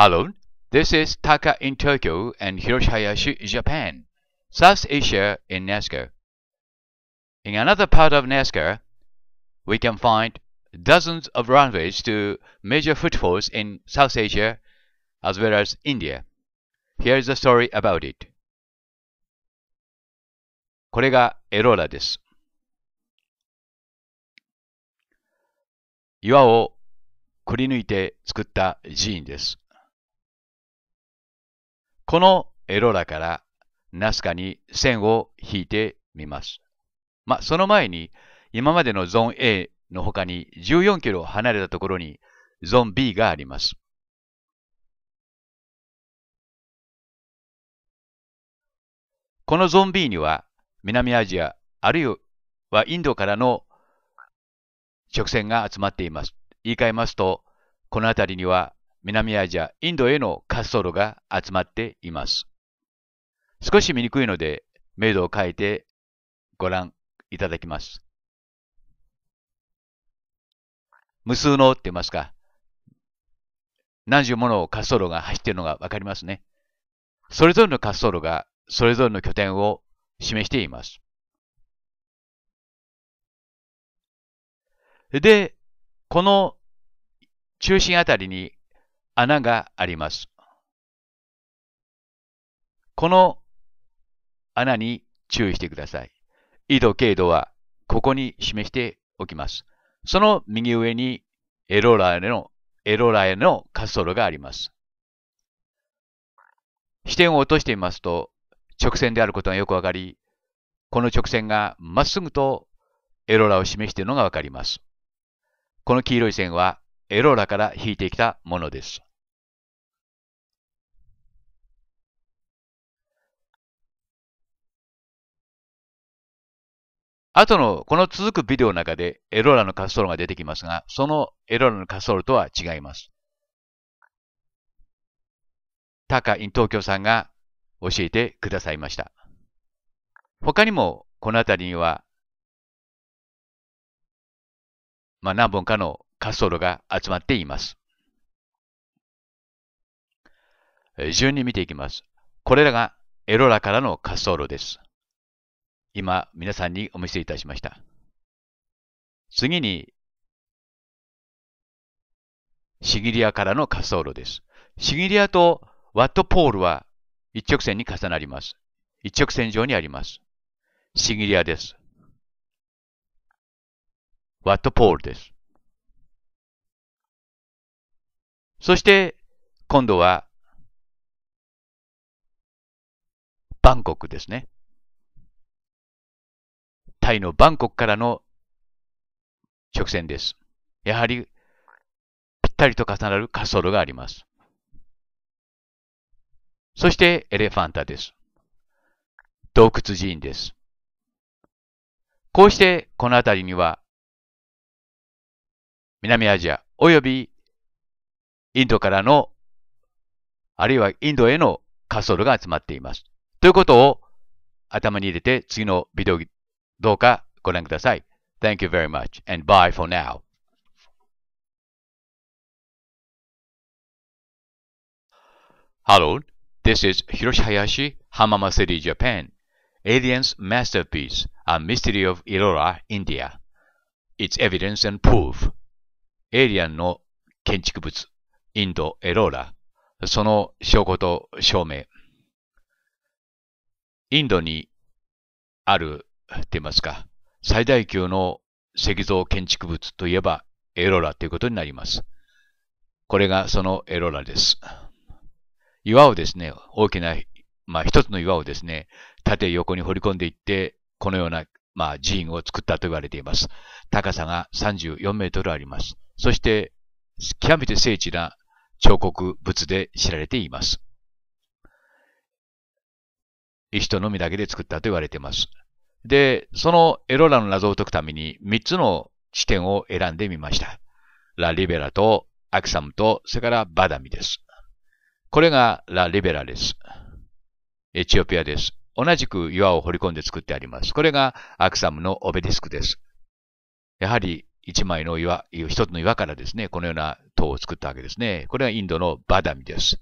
Hello, this is Taka in Tokyo and Hiroshiyashi, Japan, South Asia in Nazca. In another part of Nazca, we can find dozens of runways to major footfalls in South Asia as well as India. Here is a story about it. これがエローラです。岩をくり抜いて作った寺院です。このエロラからナスカに線を引いてみます。まあ、その前に、今までのゾーン A の他に14キロ離れたところにゾーン B があります。このゾーン B には南アジア、あるいはインドからの直線が集まっています。言い換えますと、この辺りには南アジア、インドへの滑走路が集まっています。少し見にくいので、明度を変えてご覧いただきます。無数のって言いますか、何十もの滑走路が走っているのがわかりますね。それぞれの滑走路がそれぞれの拠点を示しています。で、この中心あたりに穴があります。この穴に注意してください。緯度、経度はここに示しておきます。その右上にエローラーへの、エローラへの滑走路があります。視点を落としてみますと、直線であることがよくわかり、この直線がまっすぐとエローラを示しているのがわかります。この黄色い線はエローラから引いてきたものです。後のこの続くビデオの中でエローラの滑走路が出てきますが、そのエローラの滑走路とは違います。タカ・イン東京さんが教えてくださいました。他にもこの辺りには、まあ、何本かの滑走路が集まっています。順に見ていきます。これらがエロラからの滑走路です。今皆さんにお見せいたしました。次に、シギリアからの滑走路です。シギリアとワットポールは一直線に重なります。一直線上にあります。シギリアです。ワットポールです。そして、今度は、バンコクですね。タイのバンコクからの直線です。やはり、ぴったりと重なる滑走路があります。そして、エレファンタです。洞窟寺院です。こうして、この辺りには、南アジア、およびインドからの、あるいはインドへの滑走路が集まっています。ということを頭に入れて次のビデオどうかご覧ください。Thank you very much and bye for now. Hello, This is Hiroshi Hayashi, Hamama City, Japan. Alien's Masterpiece, A Mystery of Irora, India. Its Evidence and Proof. Alien の建築物、インド・エローラ。その証拠と証明。インドにあるって言いますか、最大級の石像建築物といえばエロラということになります。これがそのエロラです。岩をですね、大きな、まあ一つの岩をですね、縦横に掘り込んでいって、このような、まあ、寺院を作ったと言われています。高さが34メートルあります。そして、極めて精緻な彫刻物で知られています。石とのみだけで作ったと言われています。で、そのエロラの謎を解くために3つの地点を選んでみました。ラ・リベラとアクサムと、それからバダミです。これがラ・リベラです。エチオピアです。同じく岩を掘り込んで作ってあります。これがアクサムのオベディスクです。やはり一枚の岩、一つの岩からですね、このような塔を作ったわけですね。これがインドのバダミです。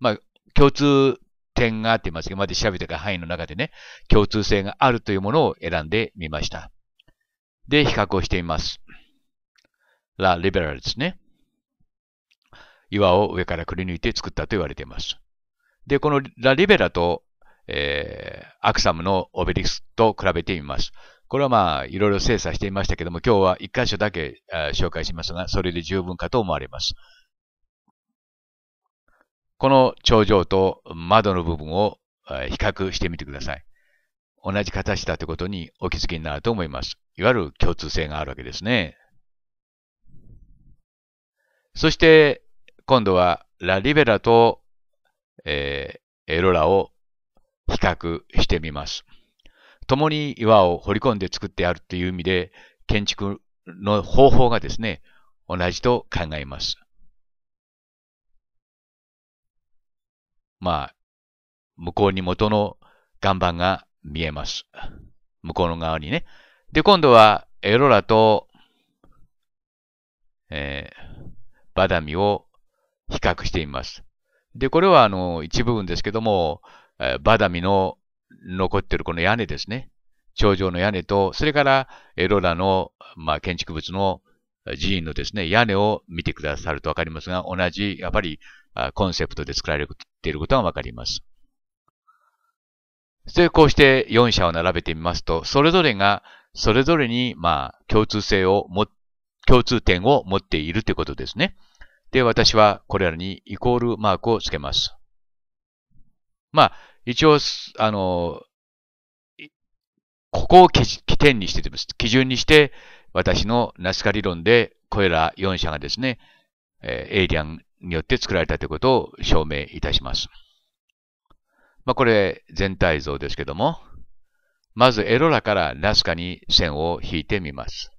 まあ、共通点がって言いますけど、まで調べてた範囲の中でね、共通性があるというものを選んでみました。で、比較をしてみます。ラ・リベラルですね。岩を上からくり抜いて作ったと言われています。で、このラ・リベラと、えー、アクサムのオベリスと比べてみます。これはまあ、いろいろ精査していましたけども、今日は一箇所だけ紹介しますが、それで十分かと思われます。この頂上と窓の部分を比較してみてください。同じ形だということにお気づきになると思います。いわゆる共通性があるわけですね。そして、今度はラリベラと、えー、エロラを比較してみます。共に岩を掘り込んで作ってあるという意味で、建築の方法がですね、同じと考えます。まあ、向こうに元の岩盤が見えます。向こうの側にね。で、今度はエロラと、えー、バダミを比較してみます。で、これはあの、一部分ですけども、えー、バダミの残ってるこの屋根ですね。頂上の屋根と、それからエロラの、まあ、建築物の寺院のですね、屋根を見てくださるとわかりますが、同じ、やっぱり、コンセプトで作られていることがわかります。そして、こうして4社を並べてみますと、それぞれが、それぞれに、まあ、共通性をも、共通点を持っているということですね。で、私はこれらにイコールマークをつけます。まあ、一応、あの、ここを基準にして基準にして、私のナスカ理論で、これら4社がですね、エイリアンによって作られたということを証明いたします。まあ、これ、全体像ですけども、まずエロラからナスカに線を引いてみます。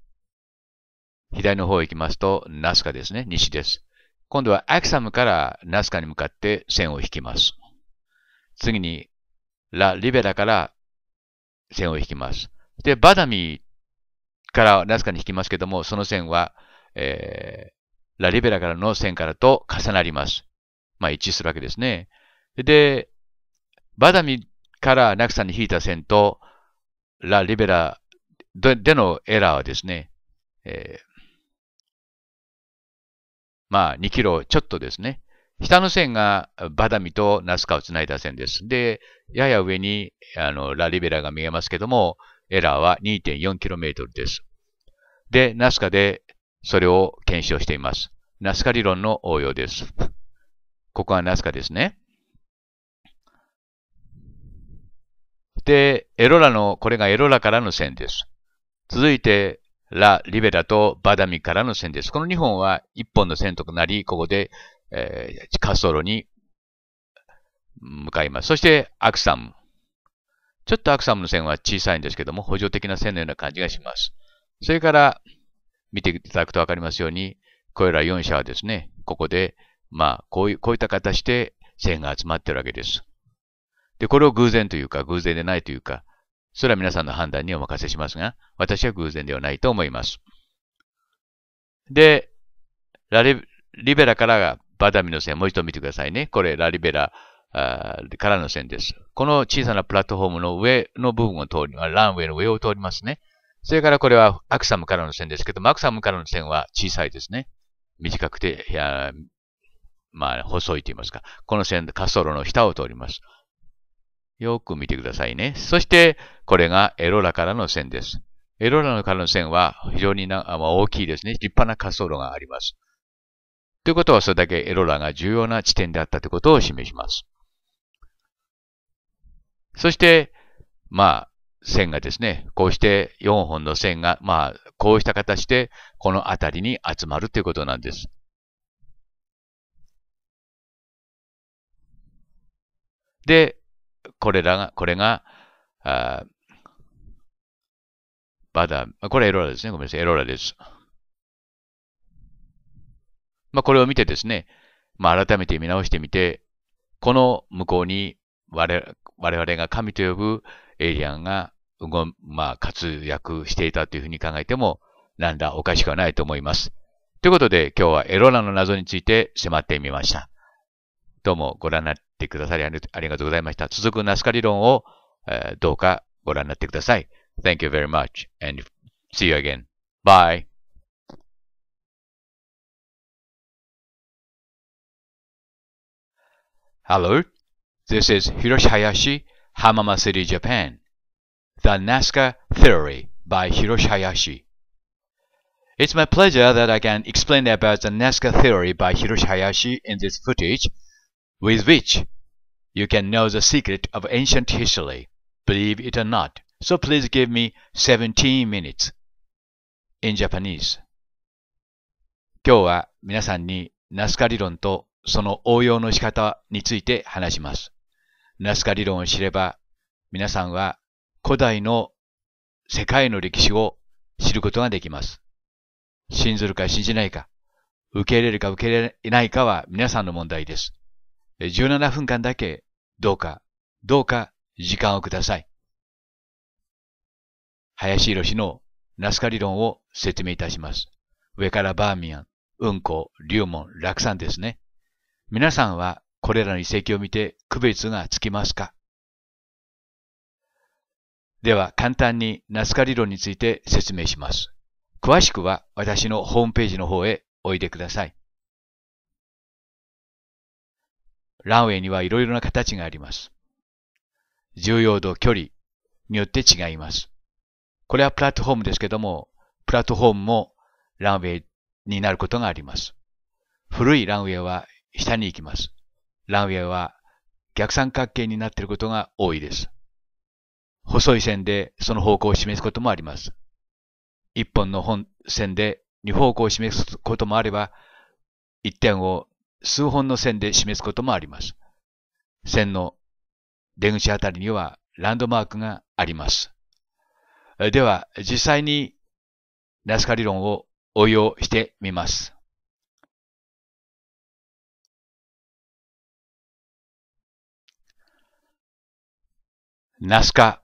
左の方へ行きますと、ナスカですね、西です。今度はアクサムからナスカに向かって線を引きます。次に、ラ・リベラから線を引きます。で、バダミからラスカに引きますけども、その線は、えー、ラリベラからの線からと重なります。まあ一致するわけですね。で、バダミからナクサに引いた線と、ラ・リベラでのエラーはですね、えー、まあ2キロちょっとですね。下の線がバダミとナスカをつないだ線です。で、やや上にあのラ・リベラが見えますけども、エラーは 2.4km です。で、ナスカでそれを検証しています。ナスカ理論の応用です。ここはナスカですね。で、エロラの、これがエロラからの線です。続いて、ラ・リベラとバダミからの線です。この2本は1本の線となり、ここで、えー、滑走路に向かいます。そして、アクサム。ちょっとアクサムの線は小さいんですけども、補助的な線のような感じがします。それから、見ていただくとわかりますように、これら4社はですね、ここで、まあ、こういう、こういった形で線が集まってるわけです。で、これを偶然というか、偶然でないというか、それは皆さんの判断にお任せしますが、私は偶然ではないと思います。で、ラリベラからがバダミの線、もう一度見てくださいね。これ、ラリベラからの線です。この小さなプラットフォームの上の部分を通り、ランウェイの上を通りますね。それからこれはアクサムからの線ですけどマアクサムからの線は小さいですね。短くて、まあ、細いと言いますか。この線で滑走路の下を通ります。よく見てくださいね。そして、これがエロラからの線です。エロラからの線は非常にな、まあ、大きいですね。立派な滑走路があります。ということは、それだけエロラが重要な地点であったということを示します。そして、まあ、線がですね、こうして4本の線が、まあ、こうした形で、この辺りに集まるということなんです。で、これらが、これが、あバダ、これエローラですね。ごめんなさい、エローラです。まあ、これを見てですね、まあ、改めて見直してみて、この向こうに我、我々が神と呼ぶエイリアンが、まあ、活躍していたというふうに考えても、なんだおかしくはないと思います。ということで、今日はエロナの謎について迫ってみました。どうもご覧になってくださりありがとうございました。続くナスカ理論を、えー、どうかご覧になってください。Thank you very much and see you again. Bye. Hello. This is Hiroshi Hayashi, Hamama City, Japan. The Nazca Theory by Hiroshi Hayashi. It's my pleasure that I can explain about the Nazca Theory by Hiroshi Hayashi in this footage, with which you can know the secret of ancient history, believe it or not. So please give me 17 minutes in Japanese. 今日は皆さんにナスカ理論とその応用の仕方について話します。ナスカ理論を知れば、皆さんは古代の世界の歴史を知ることができます。信ずるか信じないか、受け入れるか受け入れないかは皆さんの問題です。17分間だけ、どうか、どうか時間をください。林博士のナスカ理論を説明いたします。上からバーミヤン、うんこ、龍門、サ山ですね。皆さんはこれらの遺跡を見て区別がつきますかでは簡単にナスカ理論について説明します。詳しくは私のホームページの方へおいでください。ランウェイにはいろいろな形があります。重要度、距離によって違います。これはプラットフォームですけども、プラットフォームもランウェイになることがあります。古いランウェイは下に行きます。ランウェイは逆三角形になっていることが多いです。細い線でその方向を示すこともあります。一本の本線で二方向を示すこともあれば、一点を数本の線で示すこともあります。線の出口あたりにはランドマークがあります。では、実際にナスカ理論を応用してみます。ナスカ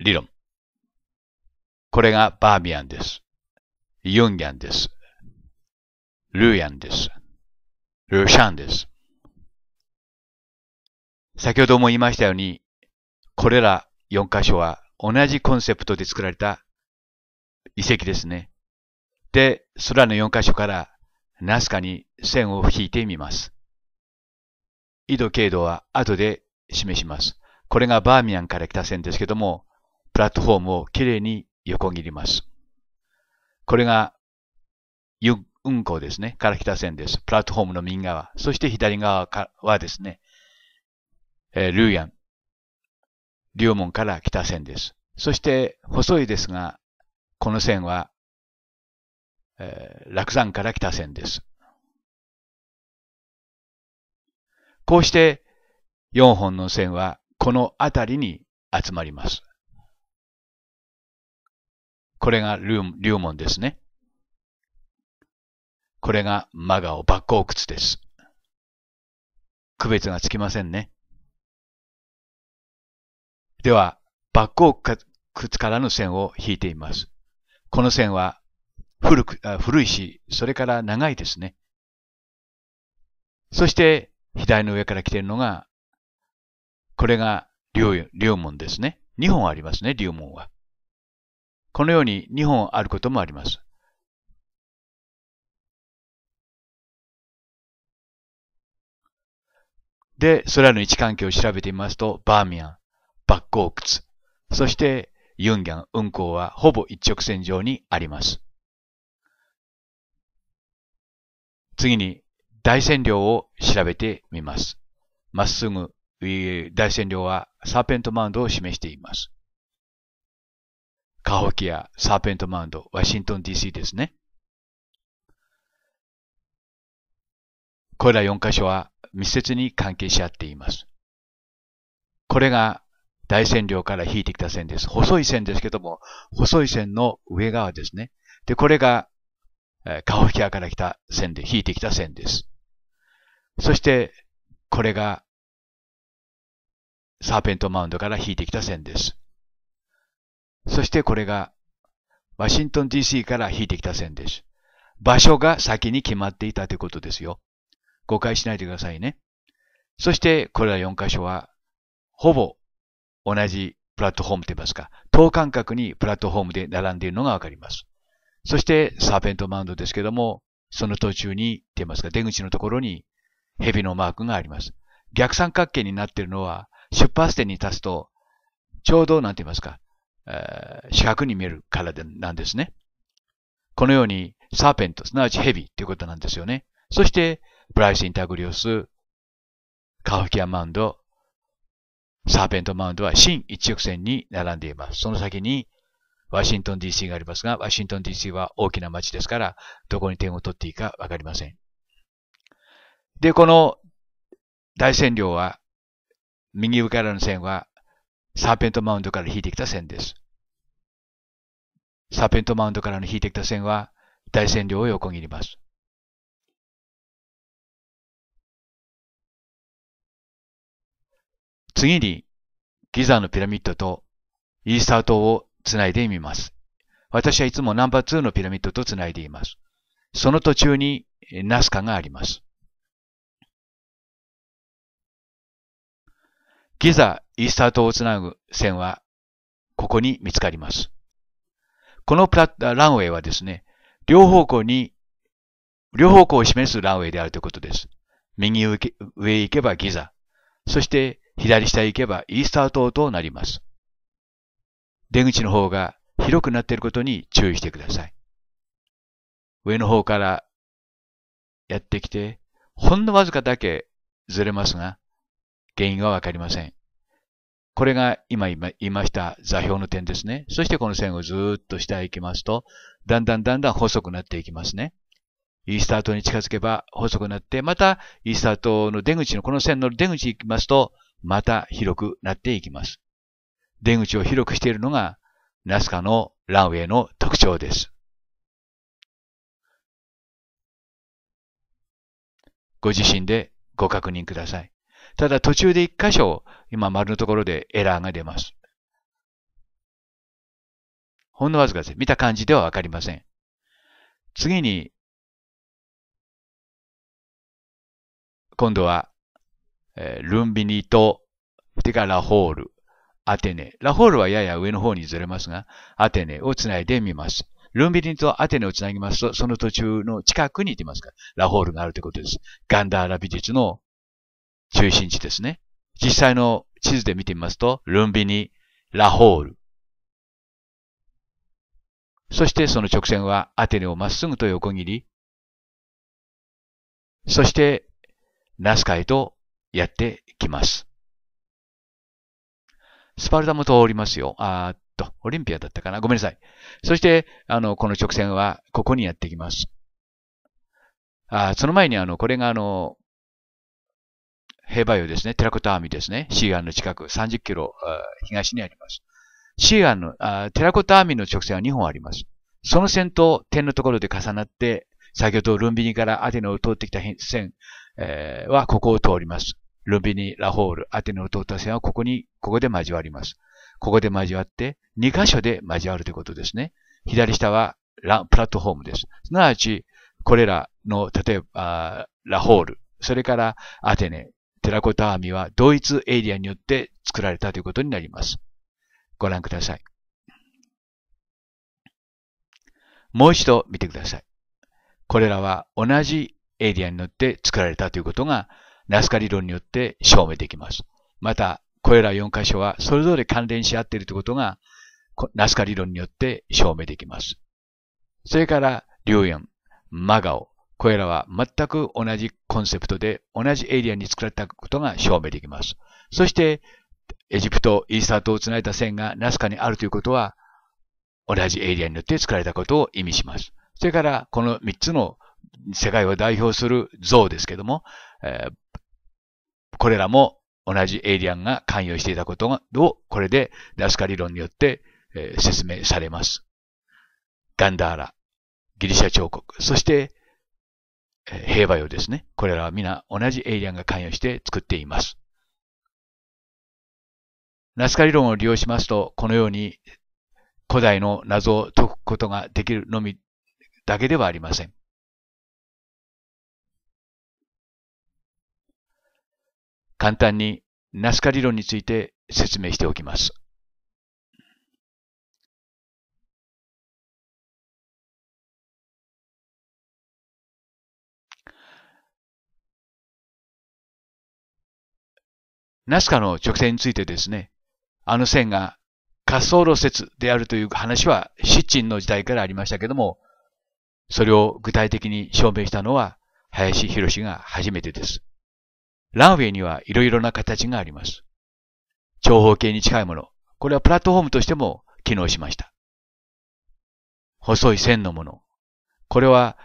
理論。これがバーミアンです。ユンギャンです。ルーヤンです。ルーシャンです。先ほども言いましたように、これら4箇所は同じコンセプトで作られた遺跡ですね。で、空の4箇所からナスカに線を引いてみます。緯度経度は後で示します。これがバーミヤンから来た線ですけども、プラットフォームをきれいに横切ります。これが、ユ運行ですね、から来た線です。プラットフォームの右側。そして左側はですね、えー、ルーヤン、龍門から来た線です。そして、細いですが、この線は、えー、落山から来た線です。こうして、4本の線はこの辺りに集まります。これが龍門ですね。これがマガオバッコ靴です。区別がつきませんね。では、バッコ靴からの線を引いています。この線は古く古いし、それから長いですね。そして、左の上から来ているのがこれが龍門ですね。2本ありますね、龍門は。このように2本あることもあります。で、それらの位置関係を調べてみますと、バーミヤン、バッコークツ、そしてユンギャン、運行はほぼ一直線上にあります。次に、大線量を調べてみます。まっすぐ大占領はサーペントマウンドを示しています。カホキア、サーペントマウンド、ワシントン DC ですね。これら4箇所は密接に関係し合っています。これが大線量から引いてきた線です。細い線ですけども、細い線の上側ですね。で、これが、カホキアから来た線で、引いてきた線です。そして、これがサーペントマウンドから引いてきた線です。そしてこれがワシントン DC から引いてきた線です。場所が先に決まっていたということですよ。誤解しないでくださいね。そしてこれら4箇所はほぼ同じプラットフォームと言いますか、等間隔にプラットフォームで並んでいるのがわかります。そしてサーペントマウンドですけども、その途中に、と言いますか、出口のところに蛇のマークがあります。逆三角形になっているのは、出発点に立つと、ちょうど、なんて言いますか、え四角に見えるからでなんですね。このように、サーペント、すなわち蛇ということなんですよね。そして、ブライス・インタグリオス、カフキア・マウンド、サーペント・マウンドは新一直線に並んでいます。その先に、ワシントン DC がありますが、ワシントン DC は大きな街ですから、どこに点を取っていいかわかりません。で、この大占領は右上からの線は、サーペントマウンドから引いてきた線です。サーペントマウンドからの引いてきた線は、大線量を横切ります。次に、ギザのピラミッドとイースター島をつないでみます。私はいつもナンバー2のピラミッドとつないでいます。その途中にナスカがあります。ギザ・イースター島をつなぐ線は、ここに見つかります。このプラランウェイはですね、両方向に、両方向を示すランウェイであるということです。右上行けばギザ、そして左下行けばイースター島となります。出口の方が広くなっていることに注意してください。上の方からやってきて、ほんのわずかだけずれますが、原因はわかりません。これが今言いました座標の点ですね。そしてこの線をずっと下へ行きますと、だんだんだんだん細くなっていきますね。イースター島に近づけば細くなって、またイースター島の出口のこの線の出口行きますと、また広くなっていきます。出口を広くしているのが、ナスカのランウェイの特徴です。ご自身でご確認ください。ただ途中で一箇所、今丸のところでエラーが出ます。ほんのわずかです。見た感じではわかりません。次に、今度は、えー、ルンビニと、てかラホール、アテネ。ラホールはやや上の方にずれますが、アテネをつないでみます。ルンビニとアテネをつなぎますと、その途中の近くに出ますから、ラホールがあるということです。ガンダーラ美術の中心地ですね。実際の地図で見てみますと、ルンビニ、ラホール。そしてその直線はアテネをまっすぐと横切り、そしてナスカへとやってきます。スパルタも通りますよ。あっと、オリンピアだったかな。ごめんなさい。そして、あの、この直線はここにやってきます。あその前に、あの、これがあの、兵馬俑ですね、テラコタアーミですね、シーアンの近く30キロ東にあります。シーアンの、あテラコタアーミの直線は2本あります。その線と点のところで重なって、先ほどルンビニからアテネを通ってきた線、えはここを通ります。ルンビニ、ラホール、アテネを通った線はここに、ここで交わります。ここで交わって、2箇所で交わるということですね。左下はラプラットフォームです。すなわち、これらの、例えば、ラホール、それからアテネ、テラコタミは同一エイリアによって作られたということになります。ご覧ください。もう一度見てください。これらは同じエイリアによって作られたということがナスカ理論によって証明できます。また、これら4箇所はそれぞれ関連し合っているということがナスカ理論によって証明できます。それから、リュウヨン、マガオ、これらは全く同じコンセプトで同じエリアに作られたことが証明できます。そして、エジプト、イースター島をつないだ線がナスカにあるということは、同じエリアによって作られたことを意味します。それから、この3つの世界を代表する像ですけども、えー、これらも同じエイリアンが関与していたことを、これでナスカ理論によって、えー、説明されます。ガンダーラ、ギリシャ彫刻、そして平和用ですね。これらは皆同じエイリアンが関与して作っています。ナスカ理論を利用しますと、このように古代の謎を解くことができるのみだけではありません。簡単にナスカ理論について説明しておきます。ナスカの直線についてですね、あの線が滑走路説であるという話はシッチンの時代からありましたけども、それを具体的に証明したのは林博が初めてです。ランウェイにはいろいろな形があります。長方形に近いもの、これはプラットフォームとしても機能しました。細い線のもの、これは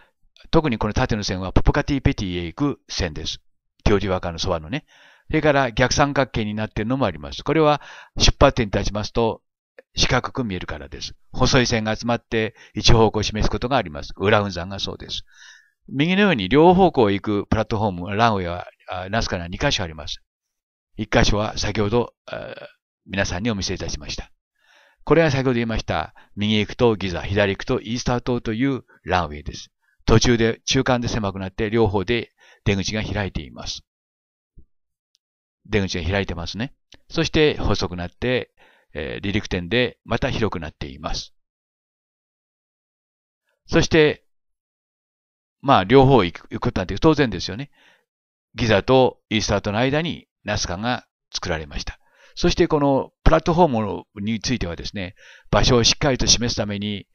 特にこの縦の線はポポカティペティへ行く線です。教授和歌カのそばのね。それから逆三角形になっているのもあります。これは出発点に立ちますと四角く見えるからです。細い線が集まって一方向を示すことがあります。裏雲山がそうです。右のように両方向行くプラットフォーム、ランウェイは、ナスカには2箇所あります。1箇所は先ほど皆さんにお見せいたしました。これは先ほど言いました、右行くとギザ、左行くとイースター島というランウェイです。途中で、中間で狭くなって両方で出口が開いています。出口が開いてますね。そして細くなって、えー、離陸点でまた広くなっています。そして、まあ、両方行くことなんて当然ですよね。ギザとイースターとの間にナスカが作られました。そしてこのプラットフォームについてはですね、場所をしっかりと示すために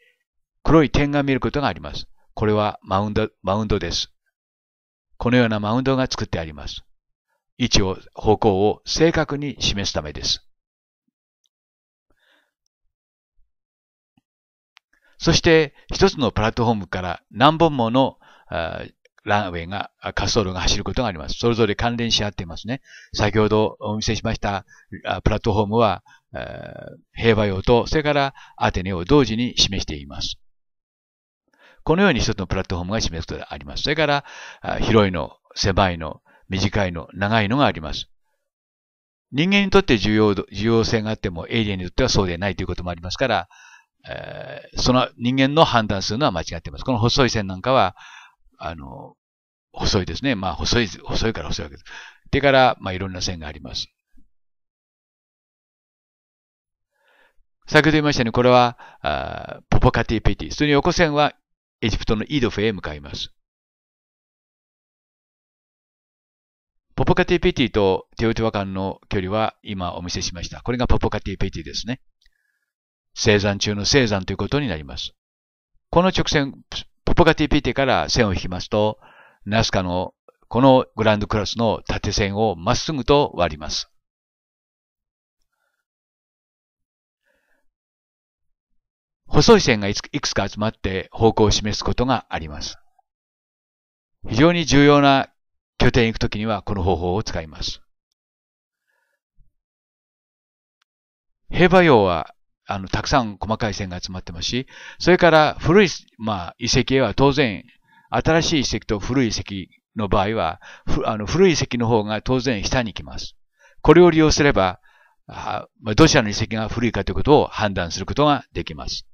黒い点が見ることがあります。これはマウンド、マウンドです。このようなマウンドが作ってあります。位置を、方向を正確に示すためです。そして一つのプラットフォームから何本ものランウェイが、滑走路が走ることがあります。それぞれ関連し合っていますね。先ほどお見せしましたプラットフォームは平和用と、それからアテネを同時に示しています。このように一つのプラットフォームが示すことがあります。それから、広いの、狭いの、短いの、長いのがあります。人間にとって重要、重要性があっても、エイリアンにとってはそうでないということもありますから、えー、その人間の判断するのは間違っています。この細い線なんかは、あの、細いですね。まあ、細い、細いから細いわけです。でから、まあ、いろんな線があります。先ほど言いましたように、これは、ポポカティペティ。それに横線はエジプトのイドフェへ向かいます。ポポカティペティとテオティワカンの距離は今お見せしました。これがポポカティペティですね。生産中の生産ということになります。この直線、ポポカティペティから線を引きますと、ナスカのこのグランドクラスの縦線をまっすぐと割ります。細い線がいくつか集まって方向を示すことがあります。非常に重要な拠点行くときにはこの方法を使います。平和用は、あの、たくさん細かい線が集まってますし、それから古い、まあ、遺跡へは当然、新しい遺跡と古い遺跡の場合は、あの古い遺跡の方が当然下に来ます。これを利用すれば、あまあ、どちらの遺跡が古いかということを判断することができます。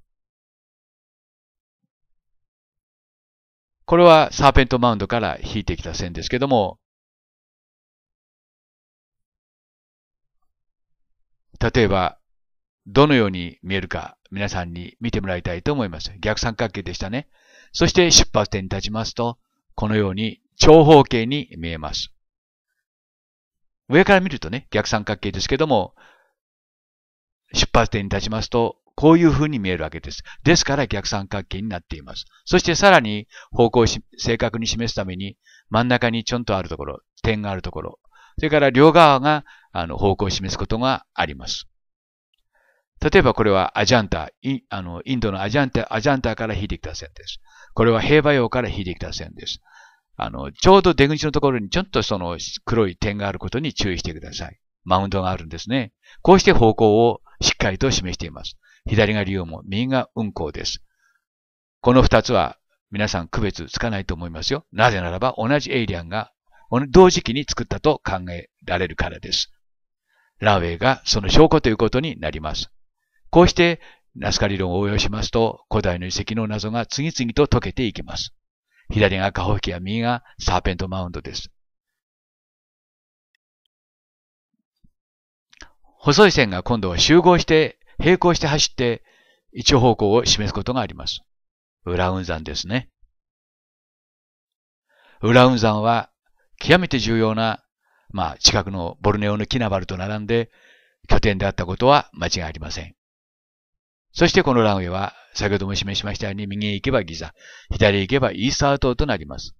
これはサーペントマウンドから引いてきた線ですけども、例えば、どのように見えるか皆さんに見てもらいたいと思います。逆三角形でしたね。そして出発点に立ちますと、このように長方形に見えます。上から見るとね、逆三角形ですけども、出発点に立ちますと、こういう風に見えるわけです。ですから逆三角形になっています。そしてさらに方向を正確に示すために真ん中にちょんとあるところ、点があるところ、それから両側があの方向を示すことがあります。例えばこれはアジャンタ、イあのインドのアジャンタ、アジャンタから引いてきた線です。これは平和洋から引いてきた線です。あの、ちょうど出口のところにちょっとその黒い点があることに注意してください。マウンドがあるんですね。こうして方向をしっかりと示しています。左が竜門、右が運行です。この二つは皆さん区別つかないと思いますよ。なぜならば同じエイリアンが同時期に作ったと考えられるからです。ランウェイがその証拠ということになります。こうしてナスカ理論を応用しますと古代の遺跡の謎が次々と解けていきます。左がカホフキや右がサーペントマウンドです。細い線が今度は集合して並行して走って一方向を示すことがあります。ラウン山ですね。ラウン山は極めて重要な、まあ、近くのボルネオのキナバルと並んで拠点であったことは間違いありません。そしてこのランウェイは、先ほども示しましたように右へ行けばギザ、左へ行けばイースター島となります。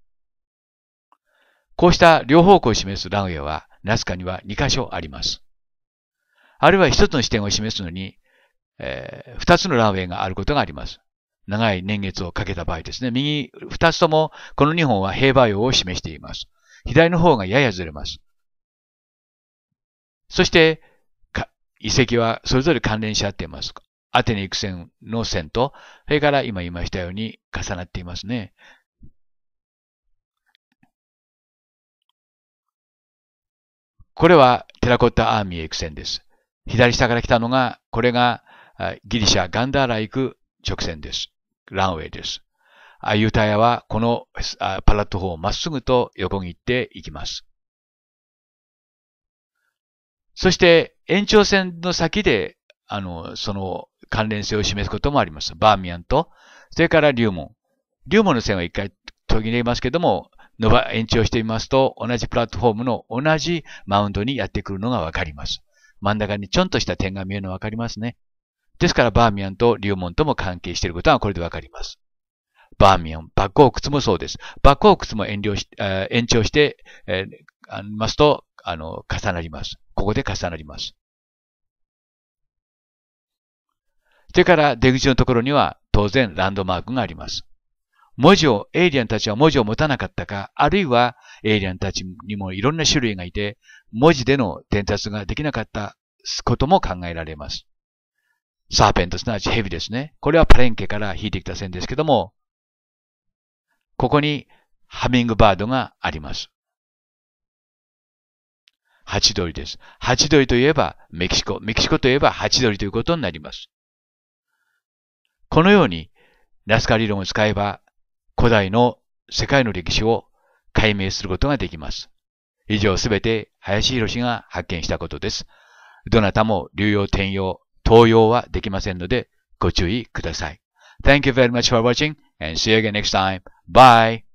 こうした両方向を示すランウェイは、ナスカには2箇所あります。あるいは一つの視点を示すのに、えー、つのランウェイがあることがあります。長い年月をかけた場合ですね。右二つとも、この日本は平和用を示しています。左の方がややずれます。そして、遺跡はそれぞれ関連し合っています。アテネ行く線の線と、それから今言いましたように重なっていますね。これはテラコッタアーミーエクセンです。左下から来たのが、これがギリシャ・ガンダーラ行く直線です。ランウェイです。ユタヤはこのパラットフォームをまっすぐと横切っていきます。そして延長線の先で、あの、その関連性を示すこともあります。バーミヤンと、それからリリューモン。ューモンの線は一回途切れますけども、伸ば、延長してみますと、同じプラットフォームの同じマウンドにやってくるのがわかります。真ん中にちょんとした点が見えるのわかりますね。ですからバーミヤンとリュウモンとも関係していることはこれでわかります。バーミヤン、バックオークツもそうです。バックオークツも延し、延長して、えー、ますと、あの、重なります。ここで重なります。それから出口のところには当然ランドマークがあります。文字を、エイリアンたちは文字を持たなかったか、あるいはエイリアンたちにもいろんな種類がいて、文字での伝達ができなかったことも考えられます。サーペント、すなわち蛇ですね。これはパレンケから引いてきた線ですけども、ここにハミングバードがあります。ハチドリです。ハチドリといえばメキシコ。メキシコといえばハチドリということになります。このように、ナスカ理論を使えば、古代の世界の歴史を解明することができます。以上すべて林博が発見したことです。どなたも流用転用、投用はできませんのでご注意ください。Thank you very much for watching and see you again next time. Bye!